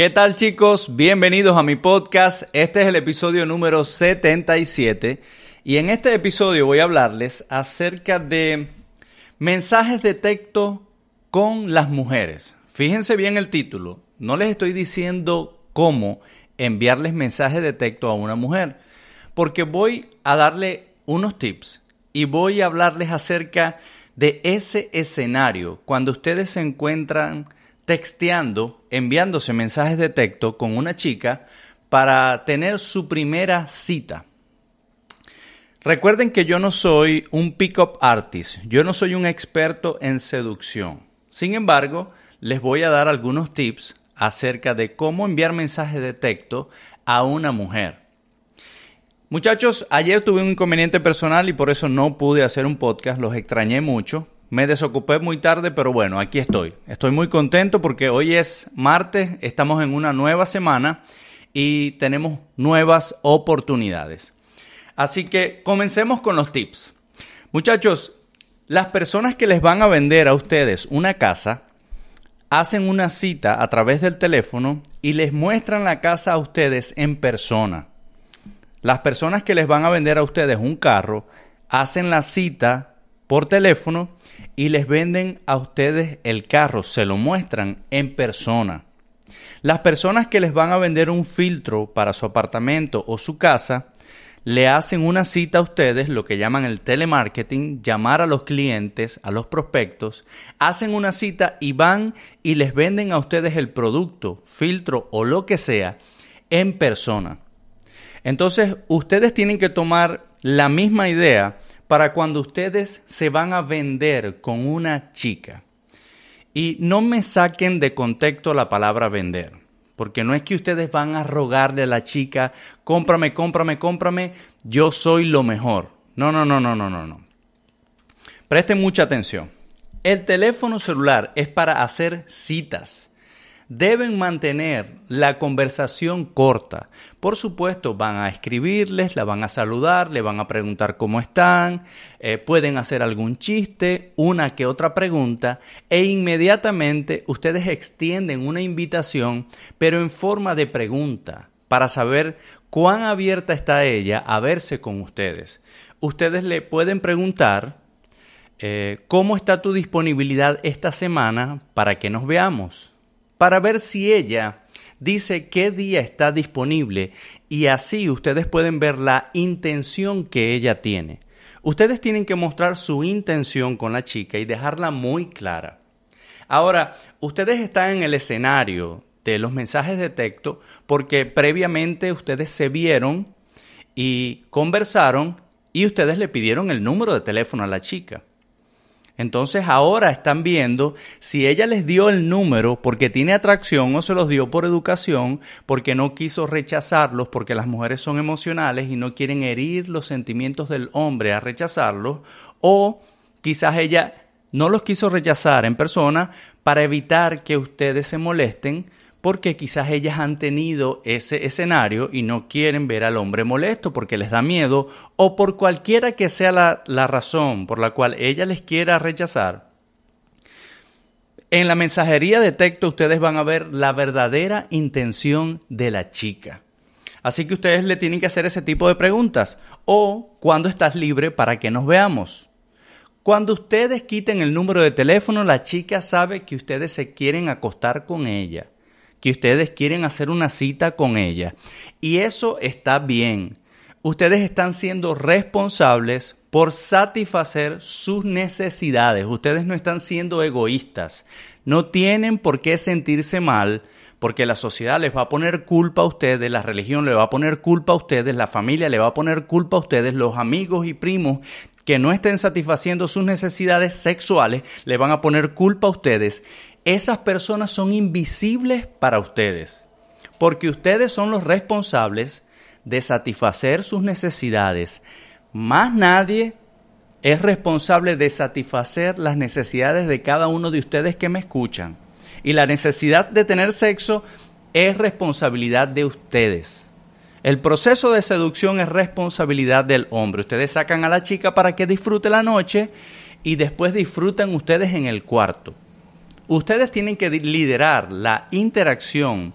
¿Qué tal chicos? Bienvenidos a mi podcast. Este es el episodio número 77 y en este episodio voy a hablarles acerca de mensajes de texto con las mujeres. Fíjense bien el título. No les estoy diciendo cómo enviarles mensajes de texto a una mujer, porque voy a darle unos tips y voy a hablarles acerca de ese escenario cuando ustedes se encuentran texteando, enviándose mensajes de texto con una chica para tener su primera cita. Recuerden que yo no soy un pick-up artist, yo no soy un experto en seducción. Sin embargo, les voy a dar algunos tips acerca de cómo enviar mensajes de texto a una mujer. Muchachos, ayer tuve un inconveniente personal y por eso no pude hacer un podcast, los extrañé mucho, me desocupé muy tarde, pero bueno, aquí estoy. Estoy muy contento porque hoy es martes, estamos en una nueva semana y tenemos nuevas oportunidades. Así que comencemos con los tips. Muchachos, las personas que les van a vender a ustedes una casa hacen una cita a través del teléfono y les muestran la casa a ustedes en persona. Las personas que les van a vender a ustedes un carro hacen la cita por teléfono y les venden a ustedes el carro, se lo muestran en persona. Las personas que les van a vender un filtro para su apartamento o su casa, le hacen una cita a ustedes, lo que llaman el telemarketing, llamar a los clientes, a los prospectos, hacen una cita y van y les venden a ustedes el producto, filtro o lo que sea en persona. Entonces, ustedes tienen que tomar la misma idea para cuando ustedes se van a vender con una chica. Y no me saquen de contexto la palabra vender, porque no es que ustedes van a rogarle a la chica, cómprame, cómprame, cómprame, yo soy lo mejor. No, no, no, no, no, no, no. Presten mucha atención. El teléfono celular es para hacer citas deben mantener la conversación corta. Por supuesto, van a escribirles, la van a saludar, le van a preguntar cómo están, eh, pueden hacer algún chiste, una que otra pregunta, e inmediatamente ustedes extienden una invitación, pero en forma de pregunta, para saber cuán abierta está ella a verse con ustedes. Ustedes le pueden preguntar, eh, ¿cómo está tu disponibilidad esta semana para que nos veamos? para ver si ella dice qué día está disponible y así ustedes pueden ver la intención que ella tiene. Ustedes tienen que mostrar su intención con la chica y dejarla muy clara. Ahora, ustedes están en el escenario de los mensajes de texto porque previamente ustedes se vieron y conversaron y ustedes le pidieron el número de teléfono a la chica. Entonces ahora están viendo si ella les dio el número porque tiene atracción o se los dio por educación, porque no quiso rechazarlos, porque las mujeres son emocionales y no quieren herir los sentimientos del hombre a rechazarlos, o quizás ella no los quiso rechazar en persona para evitar que ustedes se molesten porque quizás ellas han tenido ese escenario y no quieren ver al hombre molesto porque les da miedo o por cualquiera que sea la, razón por la cual ella les quiera rechazar. En la mensajería de texto ustedes van a ver la verdadera intención de la chica. Así que ustedes le tienen que hacer ese tipo de preguntas. O, ¿cuándo estás libre para que nos veamos? Cuando ustedes quiten el número de teléfono, la chica sabe que ustedes se quieren acostar con ella que ustedes quieren hacer una cita con ella. Y eso está bien. Ustedes están siendo responsables por satisfacer sus necesidades. Ustedes no están siendo egoístas. No tienen por qué sentirse mal porque la sociedad les va a poner culpa a ustedes, la religión le va a poner culpa a ustedes, la familia le va a poner culpa a ustedes, los amigos y primos que no estén satisfaciendo sus necesidades sexuales les van a poner culpa a ustedes esas personas son invisibles para ustedes, porque ustedes son los responsables de satisfacer sus necesidades. Más nadie es responsable de satisfacer las necesidades de cada uno de ustedes que me escuchan. Y la necesidad de tener sexo es responsabilidad de ustedes. El proceso de seducción es responsabilidad del hombre. Ustedes sacan a la chica para que disfrute la noche y después disfrutan ustedes en el cuarto. Ustedes tienen que liderar la interacción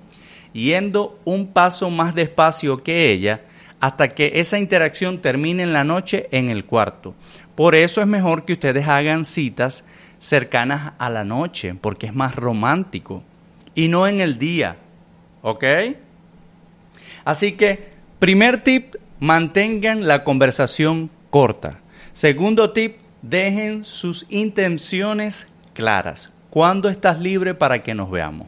yendo un paso más despacio que ella hasta que esa interacción termine en la noche en el cuarto. Por eso es mejor que ustedes hagan citas cercanas a la noche, porque es más romántico, y no en el día. ¿Ok? Así que, primer tip, mantengan la conversación corta. Segundo tip, dejen sus intenciones claras. ¿Cuándo estás libre para que nos veamos?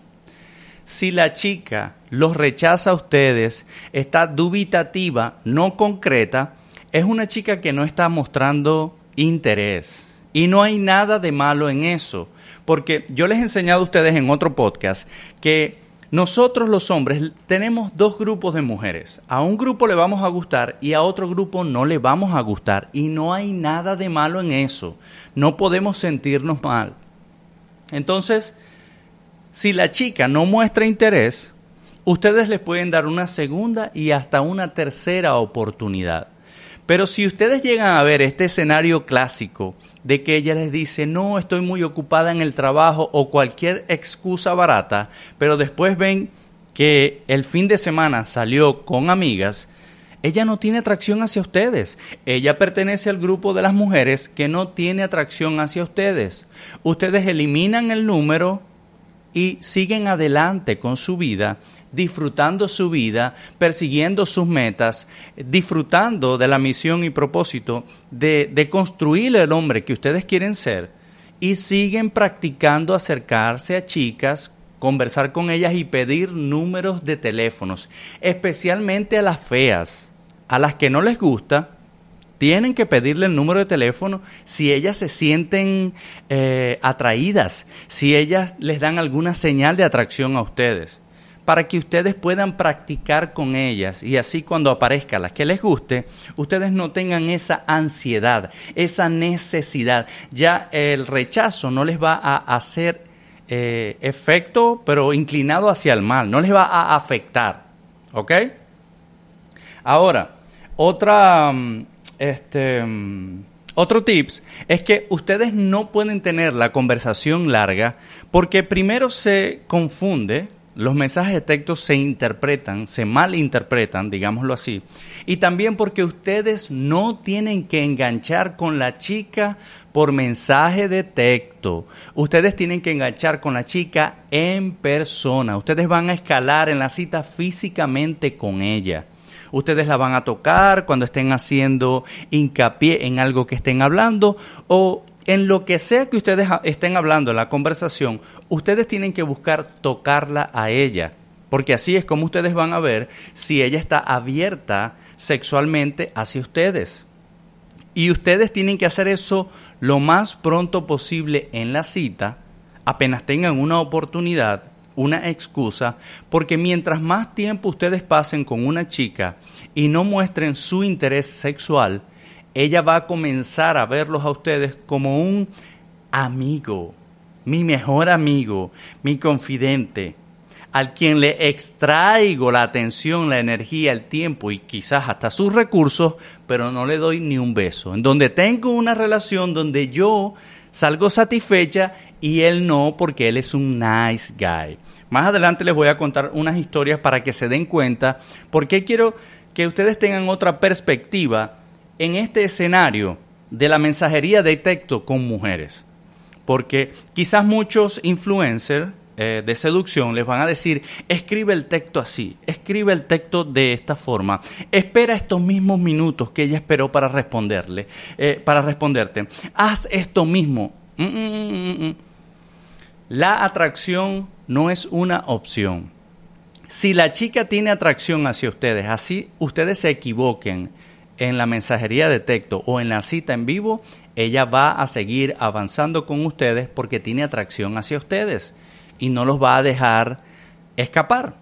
Si la chica los rechaza a ustedes, está dubitativa, no concreta, es una chica que no está mostrando interés. Y no hay nada de malo en eso, porque yo les he enseñado a ustedes en otro podcast que nosotros los hombres tenemos dos grupos de mujeres. A un grupo le vamos a gustar y a otro grupo no le vamos a gustar. Y no hay nada de malo en eso. No podemos sentirnos mal. Entonces, si la chica no muestra interés, ustedes les pueden dar una segunda y hasta una tercera oportunidad. Pero si ustedes llegan a ver este escenario clásico de que ella les dice, no, estoy muy ocupada en el trabajo o cualquier excusa barata, pero después ven que el fin de semana salió con amigas, ella no tiene atracción hacia ustedes. Ella pertenece al grupo de las mujeres que no tiene atracción hacia ustedes. Ustedes eliminan el número y siguen adelante con su vida, disfrutando su vida, persiguiendo sus metas, disfrutando de la misión y propósito de, construir el hombre que ustedes quieren ser y siguen practicando acercarse a chicas, conversar con ellas y pedir números de teléfonos, especialmente a las feas. A las que no les gusta, tienen que pedirle el número de teléfono si ellas se sienten eh, atraídas, si ellas les dan alguna señal de atracción a ustedes, para que ustedes puedan practicar con ellas y así cuando aparezca las que les guste, ustedes no tengan esa ansiedad, esa necesidad. Ya el rechazo no les va a hacer eh, efecto, pero inclinado hacia el mal, no les va a afectar. ¿Ok? Ahora, otra, mm, este, mm, otro tips es que ustedes no pueden tener la conversación larga porque primero se confunde, los mensajes de texto se interpretan, se malinterpretan, digámoslo así, y también porque ustedes no tienen que enganchar con la chica por mensaje de texto. Ustedes tienen que enganchar con la chica en persona. Ustedes van a escalar en la cita físicamente con ella ustedes la van a tocar cuando estén haciendo hincapié en algo que estén hablando o en lo que sea que ustedes estén hablando en la conversación, ustedes tienen que buscar tocarla a ella, porque así es como ustedes van a ver si ella está abierta sexualmente hacia ustedes. Y ustedes tienen que hacer eso lo más pronto posible en la cita, apenas tengan una oportunidad una excusa, porque mientras más tiempo ustedes pasen con una chica y no muestren su interés sexual, ella va a comenzar a verlos a ustedes como un amigo, mi mejor amigo, mi confidente, al quien le extraigo la atención, la energía, el tiempo y quizás hasta sus recursos, pero no le doy ni un beso. En donde tengo una relación donde yo salgo satisfecha y él no porque él es un nice guy. Más adelante les voy a contar unas historias para que se den cuenta Porque quiero que ustedes tengan otra perspectiva en este escenario de la mensajería de texto con mujeres. Porque quizás muchos influencers eh, de seducción les van a decir, escribe el texto así, escribe el texto de esta forma, espera estos mismos minutos que ella esperó para responderle, eh, para responderte, haz esto mismo. Mm, mm, mm, la atracción no es una opción. Si la chica tiene atracción hacia ustedes, así ustedes se equivoquen en la mensajería de texto o en la cita en vivo, ella va a seguir avanzando con ustedes porque tiene atracción hacia ustedes y no los va a dejar escapar.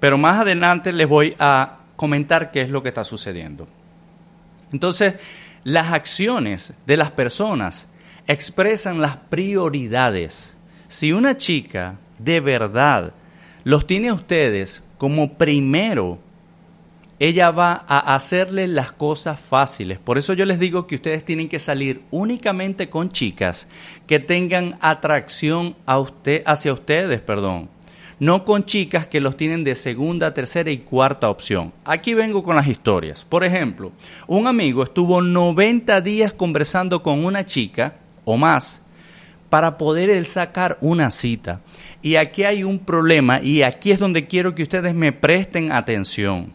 Pero más adelante les voy a comentar qué es lo que está sucediendo. Entonces, las acciones de las personas expresan las prioridades si una chica de verdad los tiene a ustedes como primero, ella va a hacerle las cosas fáciles. Por eso yo les digo que ustedes tienen que salir únicamente con chicas que tengan atracción a usted, hacia ustedes, perdón. No con chicas que los tienen de segunda, tercera y cuarta opción. Aquí vengo con las historias. Por ejemplo, un amigo estuvo 90 días conversando con una chica o más para poder él sacar una cita. Y aquí hay un problema y aquí es donde quiero que ustedes me presten atención.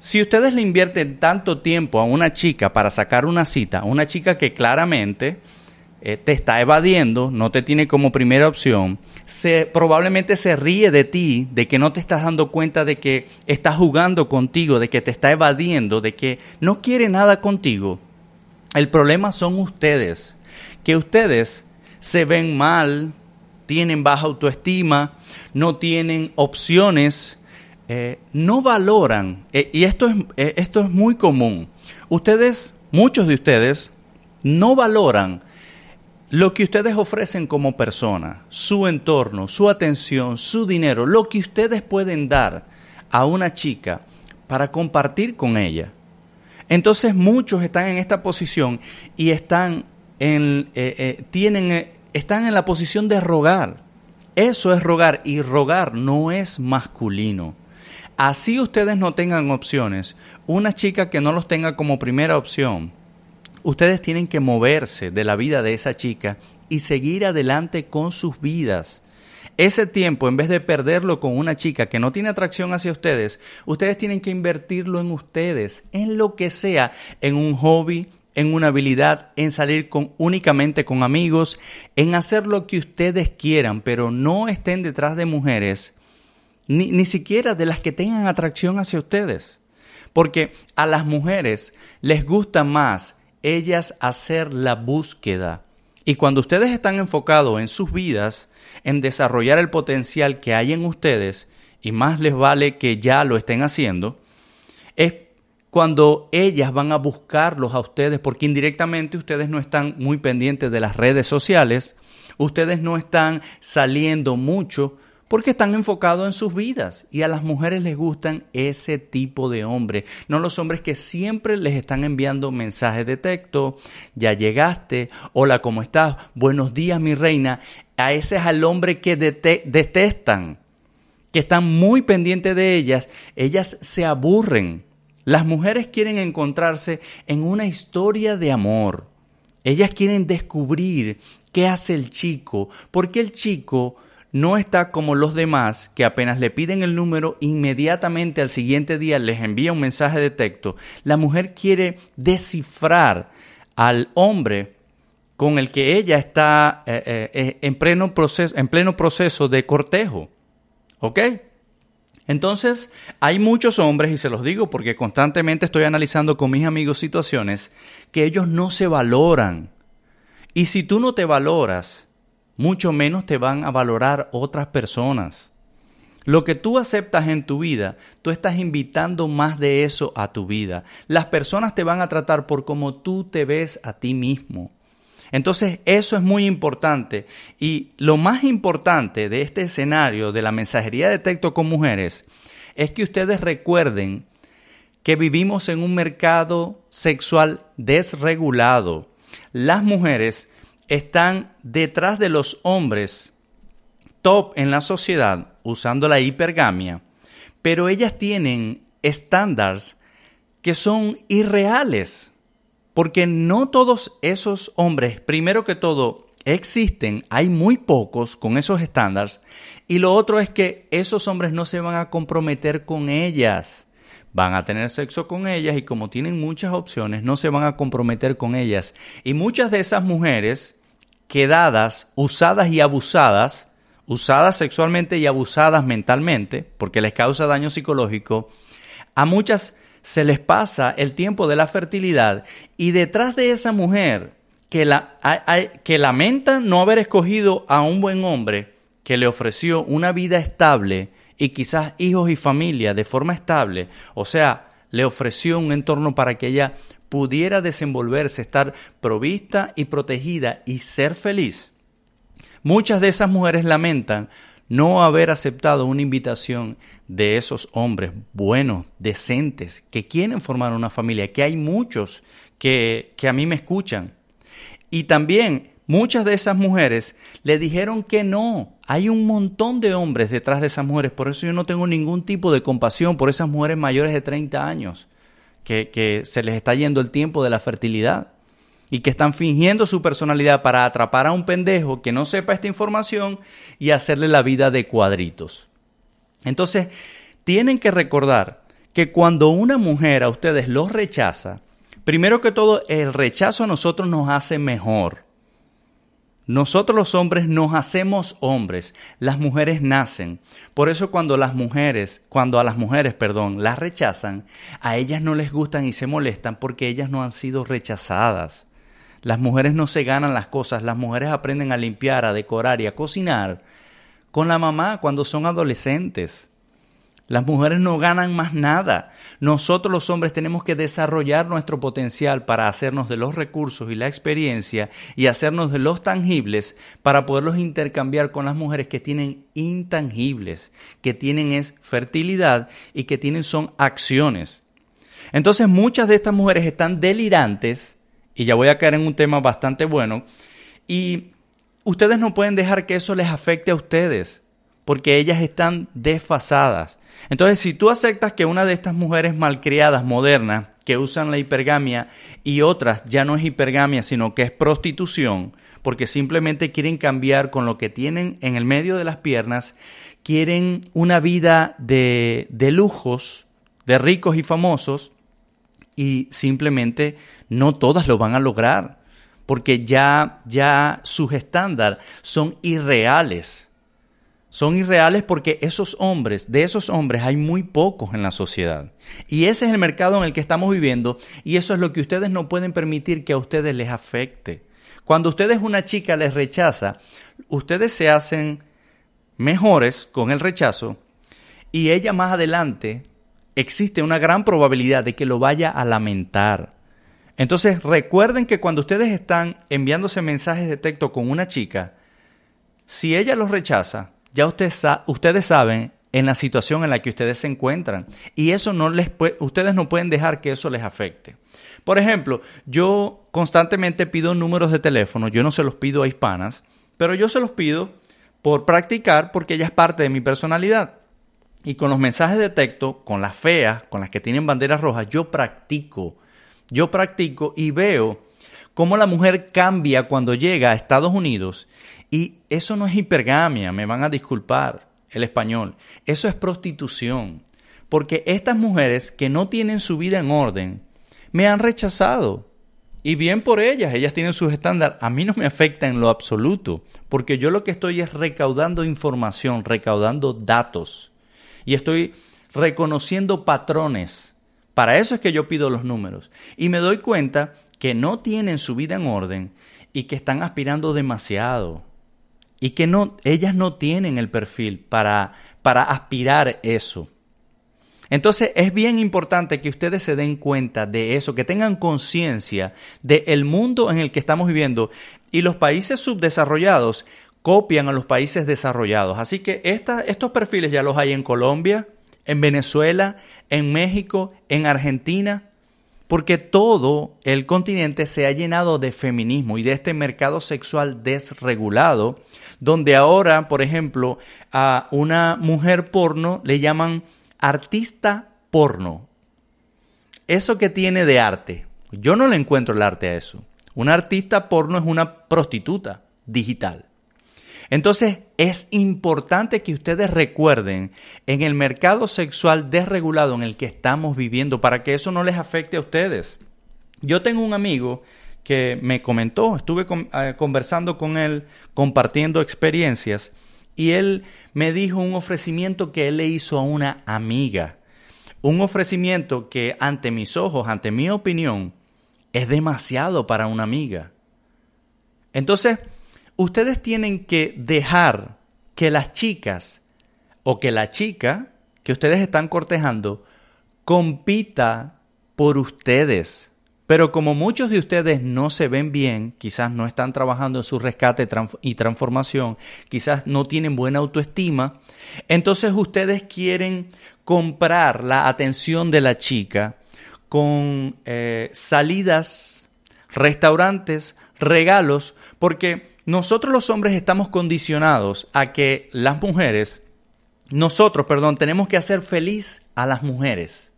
Si ustedes le invierten tanto tiempo a una chica para sacar una cita, una chica que claramente eh, te está evadiendo, no te tiene como primera opción, probablemente se ríe de ti, de que no te estás dando cuenta de que está jugando contigo, de que te está evadiendo, de que no quiere nada contigo. El problema son ustedes que ustedes se ven mal, tienen baja autoestima, no tienen opciones, eh, no valoran, eh, y esto es, eh, esto es muy común, ustedes, muchos de ustedes, no valoran lo que ustedes ofrecen como persona, su entorno, su atención, su dinero, lo que ustedes pueden dar a una chica para compartir con ella. Entonces muchos están en esta posición y están eh, eh, tienen, eh, están en la posición de rogar. Eso es rogar y rogar no es masculino. Así ustedes no tengan opciones, una chica que no los tenga como primera opción, ustedes tienen que moverse de la vida de esa chica y seguir adelante con sus vidas. Ese tiempo, en vez de perderlo con una chica que no tiene atracción hacia ustedes, ustedes tienen que invertirlo en ustedes, en lo que sea, en un hobby, en una habilidad, en salir únicamente con amigos, en hacer lo que ustedes quieran, pero no estén detrás de mujeres, ni, ni siquiera de las que tengan atracción hacia ustedes. Porque a las mujeres les gusta más ellas hacer la búsqueda. Y cuando ustedes están enfocados en sus vidas, en desarrollar el potencial que hay en ustedes, y más les vale que ya lo estén haciendo, es cuando ellas van a buscarlos a ustedes, porque indirectamente ustedes no están muy pendientes de las redes sociales, ustedes no están saliendo mucho, porque están enfocados en sus vidas y a las mujeres les gustan ese tipo de hombre no los hombres que siempre les están enviando mensajes de texto, ya llegaste, hola, ¿cómo estás? Buenos días, mi reina. A ese es al hombre que detestan, que están muy pendientes de ellas, ellas se aburren las mujeres quieren encontrarse en una historia de amor. Ellas quieren descubrir qué hace el chico, porque el chico no está como los demás que apenas le piden el número, inmediatamente al siguiente día les envía un mensaje de texto. La mujer quiere descifrar al hombre con el que ella está eh, eh, eh, en, pleno proceso, en pleno proceso de cortejo. ¿Ok? Entonces, hay muchos hombres, y se los digo porque constantemente estoy analizando con mis amigos situaciones, que ellos no se valoran. Y si tú no te valoras, mucho menos te van a valorar otras personas. Lo que tú aceptas en tu vida, tú estás invitando más de eso a tu vida. Las personas te van a tratar por como tú te ves a ti mismo. Entonces eso es muy importante y lo más importante de este escenario de la mensajería de texto con mujeres es que ustedes recuerden que vivimos en un mercado sexual desregulado. Las mujeres están detrás de los hombres top en la sociedad usando la hipergamia, pero ellas tienen estándares que son irreales. Porque no todos esos hombres, primero que todo, existen, hay muy pocos con esos estándares. Y lo otro es que esos hombres no se van a comprometer con ellas. Van a tener sexo con ellas y como tienen muchas opciones, no se van a comprometer con ellas. Y muchas de esas mujeres quedadas, usadas y abusadas, usadas sexualmente y abusadas mentalmente, porque les causa daño psicológico, a muchas se les pasa el tiempo de la fertilidad y detrás de esa mujer que, la, que lamenta no haber escogido a un buen hombre que le ofreció una vida estable y quizás hijos y familia de forma estable, o sea, le ofreció un entorno para que ella pudiera desenvolverse, estar provista y protegida y ser feliz. Muchas de esas mujeres lamentan no haber aceptado una invitación de esos hombres buenos, decentes, que quieren formar una familia, que hay muchos que, que a mí me escuchan. Y también muchas de esas mujeres le dijeron que no. Hay un montón de hombres detrás de esas mujeres, por eso yo no tengo ningún tipo de compasión por esas mujeres mayores de 30 años, que, que se les está yendo el tiempo de la fertilidad y que están fingiendo su personalidad para atrapar a un pendejo que no sepa esta información y hacerle la vida de cuadritos. Entonces, tienen que recordar que cuando una mujer a ustedes los rechaza, primero que todo, el rechazo a nosotros nos hace mejor. Nosotros los hombres nos hacemos hombres, las mujeres nacen. Por eso cuando las mujeres, cuando a las mujeres, perdón, las rechazan, a ellas no les gustan y se molestan porque ellas no han sido rechazadas. Las mujeres no se ganan las cosas, las mujeres aprenden a limpiar, a decorar y a cocinar con la mamá cuando son adolescentes. Las mujeres no ganan más nada. Nosotros los hombres tenemos que desarrollar nuestro potencial para hacernos de los recursos y la experiencia y hacernos de los tangibles para poderlos intercambiar con las mujeres que tienen intangibles, que tienen es fertilidad y que tienen son acciones. Entonces muchas de estas mujeres están delirantes, y ya voy a caer en un tema bastante bueno, y ustedes no pueden dejar que eso les afecte a ustedes, porque ellas están desfasadas. Entonces, si tú aceptas que una de estas mujeres malcriadas modernas que usan la hipergamia y otras ya no es hipergamia, sino que es prostitución, porque simplemente quieren cambiar con lo que tienen en el medio de las piernas, quieren una vida de, de lujos, de ricos y famosos, y simplemente no todas lo van a lograr porque ya, ya sus estándares son irreales. Son irreales porque esos hombres, de esos hombres hay muy pocos en la sociedad. Y ese es el mercado en el que estamos viviendo y eso es lo que ustedes no pueden permitir que a ustedes les afecte. Cuando ustedes una chica les rechaza, ustedes se hacen mejores con el rechazo y ella más adelante existe una gran probabilidad de que lo vaya a lamentar entonces recuerden que cuando ustedes están enviándose mensajes de texto con una chica, si ella los rechaza, ya ustedes saben en la situación en la que ustedes se encuentran y eso no les ustedes no pueden dejar que eso les afecte. Por ejemplo, yo constantemente pido números de teléfono, yo no se los pido a hispanas, pero yo se los pido por practicar porque ella es parte de mi personalidad. Y con los mensajes de texto, con las feas, con las que tienen banderas rojas, yo practico yo practico y veo cómo la mujer cambia cuando llega a Estados Unidos. Y eso no es hipergamia, me van a disculpar el español. Eso es prostitución. Porque estas mujeres que no tienen su vida en orden, me han rechazado. Y bien por ellas, ellas tienen sus estándares. A mí no me afecta en lo absoluto, porque yo lo que estoy es recaudando información, recaudando datos. Y estoy reconociendo patrones para eso es que yo pido los números. Y me doy cuenta que no tienen su vida en orden y que están aspirando demasiado. Y que no, ellas no tienen el perfil para, para aspirar eso. Entonces es bien importante que ustedes se den cuenta de eso, que tengan conciencia del mundo en el que estamos viviendo y los países subdesarrollados copian a los países desarrollados. Así que estos perfiles ya los hay en Colombia, en Venezuela, en México, en Argentina, porque todo el continente se ha llenado de feminismo y de este mercado sexual desregulado, donde ahora, por ejemplo, a una mujer porno le llaman artista porno. ¿Eso que tiene de arte? Yo no le encuentro el arte a eso. Una artista porno es una prostituta digital. Entonces, es importante que ustedes recuerden en el mercado sexual desregulado en el que estamos viviendo para que eso no les afecte a ustedes. Yo tengo un amigo que me comentó, estuve eh, conversando con él, compartiendo experiencias, y él me dijo un ofrecimiento que él le hizo a una amiga. Un ofrecimiento que ante mis ojos, ante mi opinión, es demasiado para una amiga. Entonces, ustedes tienen que dejar que las chicas o que la chica que ustedes están cortejando compita por ustedes. Pero como muchos de ustedes no se ven bien, quizás no están trabajando en su rescate y transformación, quizás no tienen buena autoestima, entonces ustedes quieren comprar la atención de la chica con eh, salidas, restaurantes, regalos, porque nosotros los hombres estamos condicionados a que las mujeres, nosotros, perdón, tenemos que hacer feliz a las mujeres.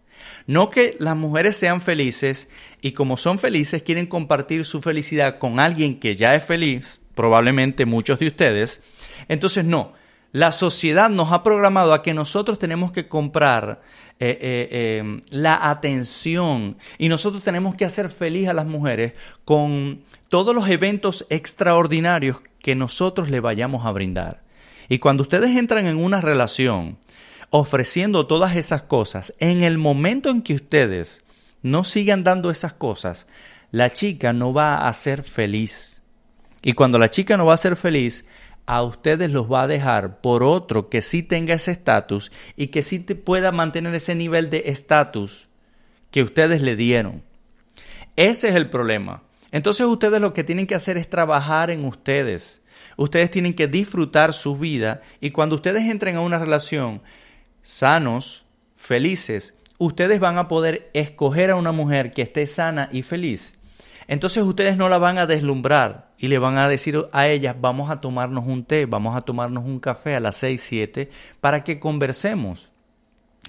No que las mujeres sean felices y como son felices quieren compartir su felicidad con alguien que ya es feliz, probablemente muchos de ustedes. Entonces no, la sociedad nos ha programado a que nosotros tenemos que comprar eh, eh, em, la atención y nosotros tenemos que hacer feliz a las mujeres con todos los eventos extraordinarios que nosotros le vayamos a brindar. Y cuando ustedes entran en una relación ofreciendo todas esas cosas, en el momento en que ustedes no sigan dando esas cosas, la chica no va a ser feliz. Y cuando la chica no va a ser feliz, a ustedes los va a dejar por otro que sí tenga ese estatus y que sí te pueda mantener ese nivel de estatus que ustedes le dieron. Ese es el problema. Entonces ustedes lo que tienen que hacer es trabajar en ustedes. Ustedes tienen que disfrutar su vida y cuando ustedes entren a una relación sanos, felices, ustedes van a poder escoger a una mujer que esté sana y feliz entonces ustedes no la van a deslumbrar y le van a decir a ellas, vamos a tomarnos un té, vamos a tomarnos un café a las 6, 7, para que conversemos.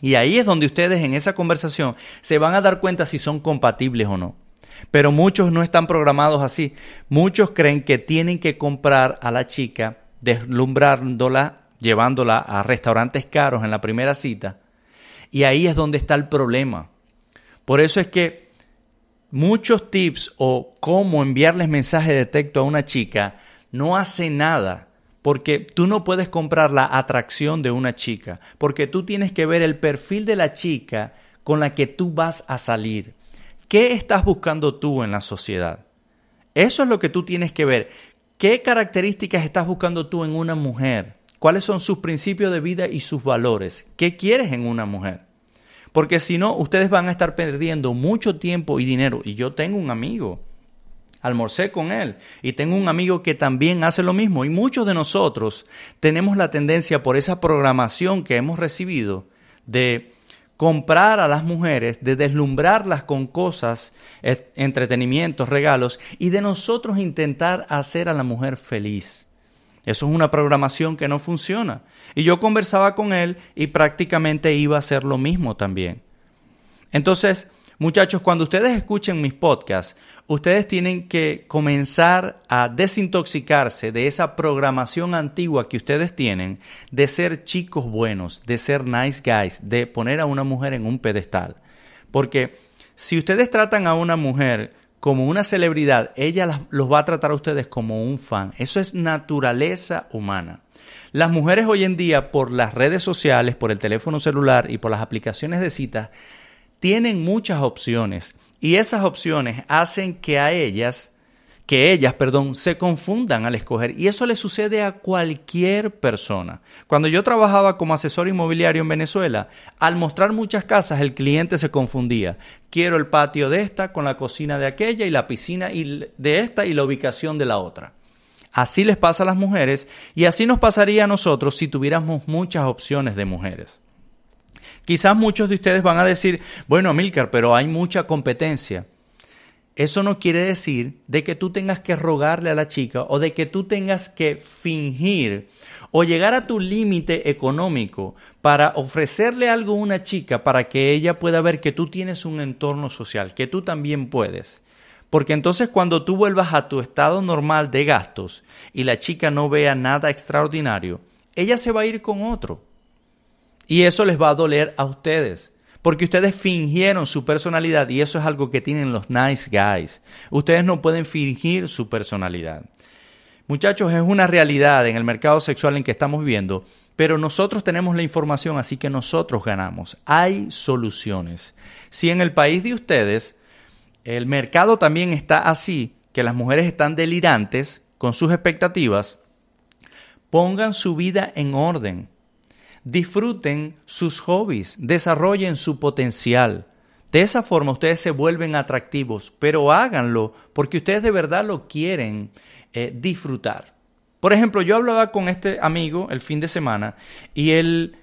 Y ahí es donde ustedes en esa conversación se van a dar cuenta si son compatibles o no. Pero muchos no están programados así. Muchos creen que tienen que comprar a la chica, deslumbrándola, llevándola a restaurantes caros en la primera cita. Y ahí es donde está el problema. Por eso es que muchos tips o cómo enviarles mensajes de texto a una chica no hace nada. Porque tú no puedes comprar la atracción de una chica, porque tú tienes que ver el perfil de la chica con la que tú vas a salir. ¿Qué estás buscando tú en la sociedad? Eso es lo que tú tienes que ver. ¿Qué características estás buscando tú en una mujer? ¿Cuáles son sus principios de vida y sus valores? ¿Qué quieres en una mujer? Porque si no, ustedes van a estar perdiendo mucho tiempo y dinero. Y yo tengo un amigo, almorcé con él y tengo un amigo que también hace lo mismo. Y muchos de nosotros tenemos la tendencia por esa programación que hemos recibido de comprar a las mujeres, de deslumbrarlas con cosas, eh, entretenimientos, regalos, y de nosotros intentar hacer a la mujer feliz. Eso es una programación que no funciona. Y yo conversaba con él y prácticamente iba a hacer lo mismo también. Entonces, muchachos, cuando ustedes escuchen mis podcasts, ustedes tienen que comenzar a desintoxicarse de esa programación antigua que ustedes tienen de ser chicos buenos, de ser nice guys, de poner a una mujer en un pedestal. Porque si ustedes tratan a una mujer como una celebridad, ella los va a tratar a ustedes como un fan. Eso es naturaleza humana. Las mujeres hoy en día, por las redes sociales, por el teléfono celular y por las aplicaciones de citas, tienen muchas opciones y esas opciones hacen que a ellas que ellas, perdón, se confundan al escoger. Y eso le sucede a cualquier persona. Cuando yo trabajaba como asesor inmobiliario en Venezuela, al mostrar muchas casas, el cliente se confundía. Quiero el patio de esta con la cocina de aquella y la piscina de esta y la ubicación de la otra. Así les pasa a las mujeres y así nos pasaría a nosotros si tuviéramos muchas opciones de mujeres. Quizás muchos de ustedes van a decir, bueno, Milcar, pero hay mucha competencia. Eso no quiere decir de que tú tengas que rogarle a la chica o de que tú tengas que fingir o llegar a tu límite económico para ofrecerle algo a una chica para que ella pueda ver que tú tienes un entorno social, que tú también puedes. Porque entonces cuando tú vuelvas a tu estado normal de gastos y la chica no vea nada extraordinario, ella se va a ir con otro. Y eso les va a doler a ustedes. Porque ustedes fingieron su personalidad y eso es algo que tienen los nice guys. Ustedes no pueden fingir su personalidad. Muchachos, es una realidad en el mercado sexual en que estamos viviendo, pero nosotros tenemos la información, así que nosotros ganamos. Hay soluciones. Si en el país de ustedes el mercado también está así, que las mujeres están delirantes con sus expectativas, pongan su vida en orden disfruten sus hobbies, desarrollen su potencial. De esa forma ustedes se vuelven atractivos, pero háganlo porque ustedes de verdad lo quieren eh, disfrutar. Por ejemplo, yo hablaba con este amigo el fin de semana y él,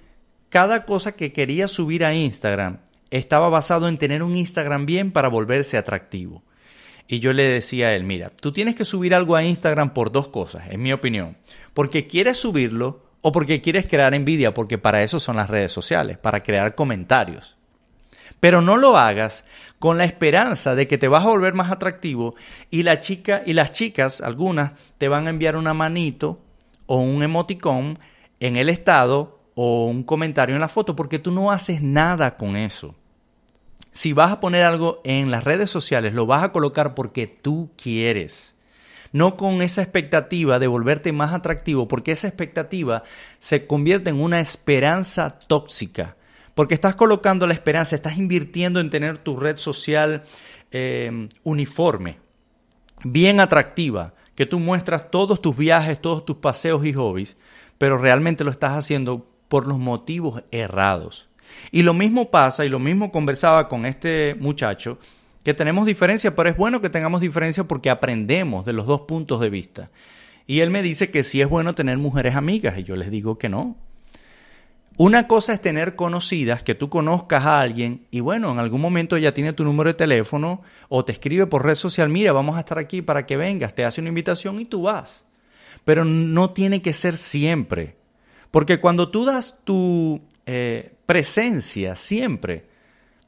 cada cosa que quería subir a Instagram estaba basado en tener un Instagram bien para volverse atractivo. Y yo le decía a él, mira, tú tienes que subir algo a Instagram por dos cosas, en mi opinión. Porque quieres subirlo o porque quieres crear envidia, porque para eso son las redes sociales, para crear comentarios. Pero no lo hagas con la esperanza de que te vas a volver más atractivo y la chica y las chicas, algunas, te van a enviar una manito o un emoticón en el estado o un comentario en la foto, porque tú no haces nada con eso. Si vas a poner algo en las redes sociales, lo vas a colocar porque tú quieres no con esa expectativa de volverte más atractivo, porque esa expectativa se convierte en una esperanza tóxica, porque estás colocando la esperanza, estás invirtiendo en tener tu red social em, uniforme, bien atractiva, que tú muestras todos tus viajes, todos tus paseos y hobbies, pero realmente lo estás haciendo por los motivos errados. Y lo mismo pasa, y lo mismo conversaba con este muchacho, que tenemos diferencia, pero es bueno que tengamos diferencia porque aprendemos de los dos puntos de vista. Y él me dice que sí es bueno tener mujeres amigas y yo les digo que no. Una cosa es tener conocidas, que tú conozcas a alguien y bueno, en algún momento ya tiene tu número de teléfono o te escribe por red social, mira, vamos a estar aquí para que vengas, te hace una invitación y tú vas. Pero no tiene que ser siempre, porque cuando tú das tu eh, presencia siempre,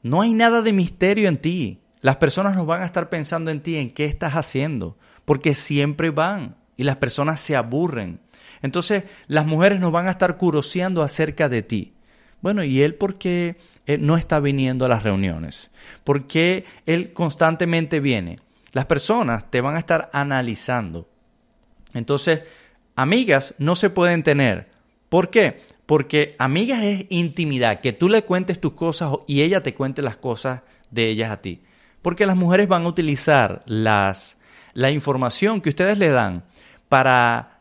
no hay nada de misterio en ti. Las personas nos van a estar pensando en ti, en qué estás haciendo, porque siempre van y las personas se aburren. Entonces, las mujeres nos van a estar curoseando acerca de ti. Bueno, ¿y él por qué eh, no está viniendo a las reuniones? ¿Por qué él constantemente viene? Las personas te van a estar analizando. Entonces, amigas no se pueden tener. ¿Por qué? Porque amigas es intimidad, que tú le cuentes tus cosas y ella te cuente las cosas de ellas a ti. Porque las mujeres van a utilizar las, la información que ustedes le dan para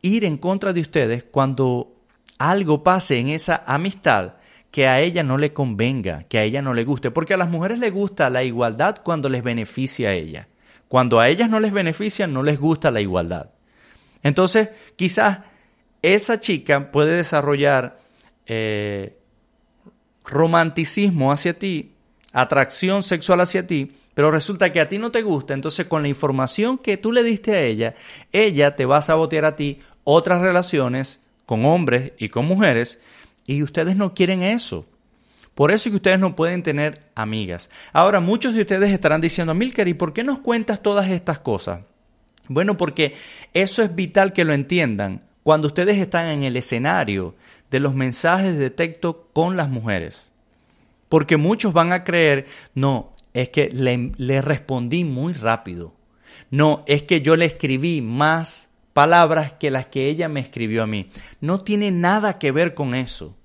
ir en contra de ustedes cuando algo pase en esa amistad que a ella no le convenga, que a ella no le guste, porque a las mujeres les gusta la igualdad cuando les beneficia a ella. Cuando a ellas no les beneficia, no les gusta la igualdad. Entonces, quizás esa chica puede desarrollar eh, romanticismo hacia ti atracción sexual hacia ti, pero resulta que a ti no te gusta, entonces con la información que tú le diste a ella, ella te va a sabotear a ti otras relaciones con hombres y con mujeres, y ustedes no quieren eso. Por eso es que ustedes no pueden tener amigas. Ahora, muchos de ustedes estarán diciendo, Milker, ¿y por qué nos cuentas todas estas cosas? Bueno, porque eso es vital que lo entiendan cuando ustedes están en el escenario de los mensajes de texto con las mujeres. Porque muchos van a creer, no, es que le, respondí muy rápido. No, es que yo le escribí más palabras que las que ella me escribió a mí. No tiene nada que ver con eso.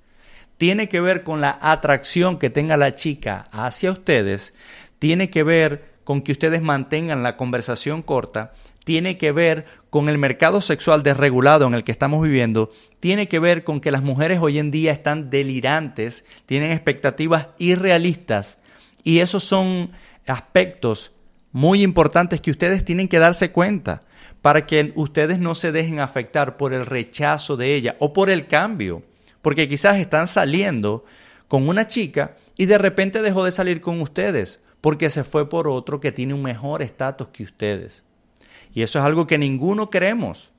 Tiene que ver con la atracción que tenga la chica hacia ustedes. Tiene que ver con que ustedes mantengan la conversación corta tiene que ver con el mercado sexual desregulado en el que estamos viviendo, tiene que ver con que las mujeres hoy en día están delirantes, tienen expectativas irrealistas y esos son aspectos muy importantes que ustedes tienen que darse cuenta para que ustedes no se dejen afectar por el rechazo de ella o por el cambio, porque quizás están saliendo con una chica y de repente dejó de salir con ustedes porque se fue por otro que tiene un mejor estatus que ustedes. Y eso es algo que ninguno queremos.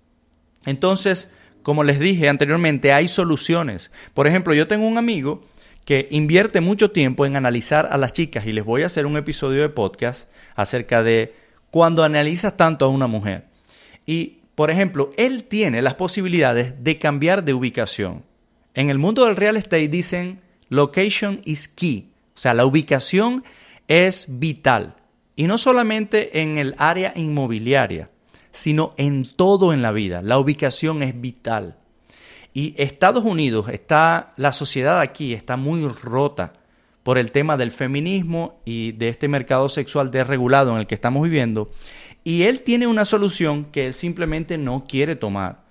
Entonces, como les dije anteriormente, hay soluciones. Por ejemplo, yo tengo un amigo que invierte mucho tiempo en analizar a las chicas y les voy a hacer un episodio de podcast acerca de cuando analizas tanto a una mujer. Y, por ejemplo, él tiene las posibilidades de cambiar de ubicación. En el mundo del real estate dicen location is key, o sea, la ubicación es vital. Y no solamente en el área inmobiliaria, sino en todo en la vida. La ubicación es vital. Y Estados Unidos está, la sociedad aquí está muy rota por el tema del feminismo y de este mercado sexual desregulado en el que estamos viviendo. Y él tiene una solución que él simplemente no quiere tomar.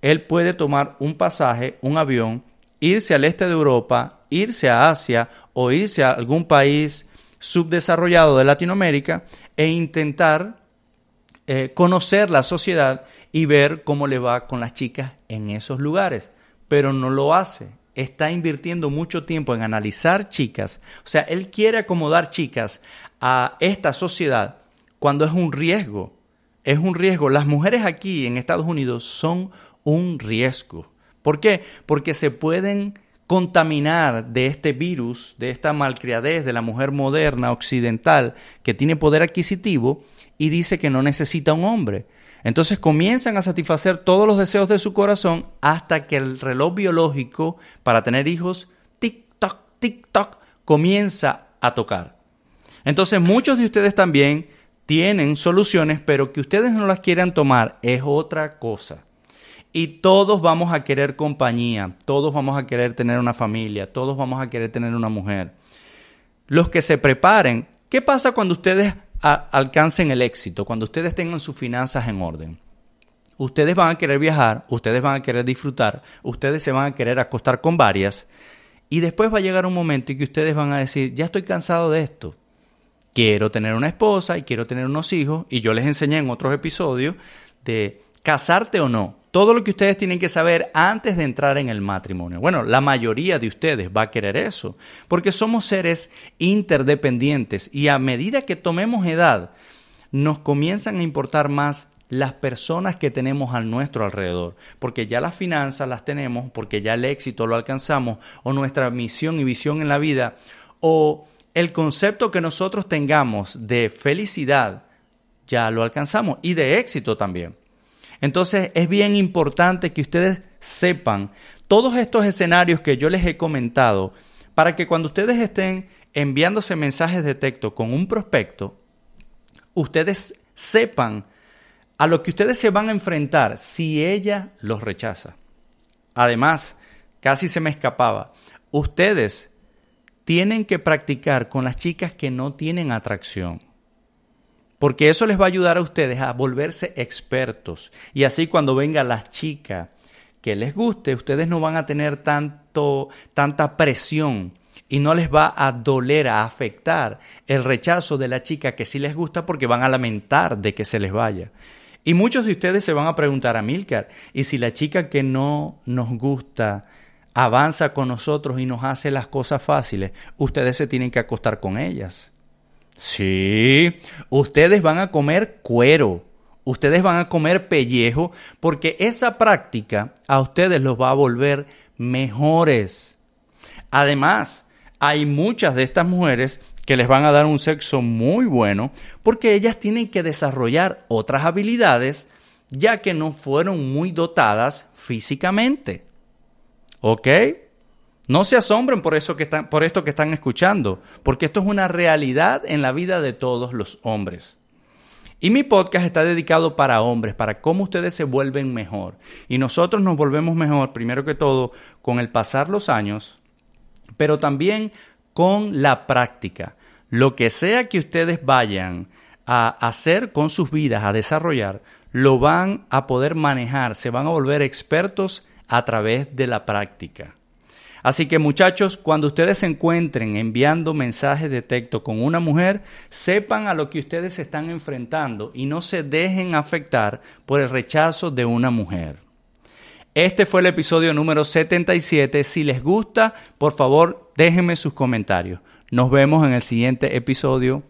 Él puede tomar un pasaje, un avión, irse al este de Europa, irse a Asia o irse a algún país subdesarrollado de Latinoamérica e intentar eh, conocer la sociedad y ver cómo le va con las chicas en esos lugares. Pero no lo hace. Está invirtiendo mucho tiempo en analizar chicas. O sea, él quiere acomodar chicas a esta sociedad cuando es un riesgo. Es un riesgo. Las mujeres aquí en Estados Unidos son un riesgo. ¿Por qué? Porque se pueden contaminar de este virus, de esta malcriadez de la mujer moderna occidental que tiene poder adquisitivo y dice que no necesita un hombre. Entonces comienzan a satisfacer todos los deseos de su corazón hasta que el reloj biológico para tener hijos, tic-toc, tic-toc, comienza a tocar. Entonces muchos de ustedes también tienen soluciones, pero que ustedes no las quieran tomar es otra cosa. Y todos vamos a querer compañía, todos vamos a querer tener una familia, todos vamos a querer tener una mujer. Los que se preparen, ¿qué pasa cuando ustedes alcancen el éxito, cuando ustedes tengan sus finanzas en orden? Ustedes van a querer viajar, ustedes van a querer disfrutar, ustedes se van a querer acostar con varias y después va a llegar un momento en que ustedes van a decir, ya estoy cansado de esto, quiero tener una esposa y quiero tener unos hijos y yo les enseñé en otros episodios de casarte o no, todo lo que ustedes tienen que saber antes de entrar en el matrimonio. Bueno, la mayoría de ustedes va a querer eso, porque somos seres interdependientes y a medida que tomemos edad, nos comienzan a importar más las personas que tenemos a nuestro alrededor, porque ya las finanzas las tenemos, porque ya el éxito lo alcanzamos, o nuestra misión y visión en la vida, o el concepto que nosotros tengamos de felicidad, ya lo alcanzamos, y de éxito también. Entonces es bien importante que ustedes sepan todos estos escenarios que yo les he comentado para que cuando ustedes estén enviándose mensajes de texto con un prospecto, ustedes sepan a lo que ustedes se van a enfrentar si ella los rechaza. Además, casi se me escapaba, ustedes tienen que practicar con las chicas que no tienen atracción porque eso les va a ayudar a ustedes a volverse expertos. Y así cuando venga la chica que les guste, ustedes no van a tener tanto, tanta presión y no les va a doler, a afectar el rechazo de la chica que sí les gusta porque van a lamentar de que se les vaya. Y muchos de ustedes se van a preguntar a Milcar, ¿y si la chica que no nos gusta avanza con nosotros y nos hace las cosas fáciles, ustedes se tienen que acostar con ellas? Sí, ustedes van a comer cuero, ustedes van a comer pellejo, porque esa práctica a ustedes los va a volver mejores. Además, hay muchas de estas mujeres que les van a dar un sexo muy bueno porque ellas tienen que desarrollar otras habilidades ya que no fueron muy dotadas físicamente. ¿Ok? No se asombren por, eso que están, por esto que están escuchando, porque esto es una realidad en la vida de todos los hombres. Y mi podcast está dedicado para hombres, para cómo ustedes se vuelven mejor. Y nosotros nos volvemos mejor, primero que todo, con el pasar los años, pero también con la práctica. Lo que sea que ustedes vayan a hacer con sus vidas, a desarrollar, lo van a poder manejar, se van a volver expertos a través de la práctica. Así que muchachos, cuando ustedes se encuentren enviando mensajes de texto con una mujer, sepan a lo que ustedes se están enfrentando y no se dejen afectar por el rechazo de una mujer. Este fue el episodio número 77. Si les gusta, por favor, déjenme sus comentarios. Nos vemos en el siguiente episodio.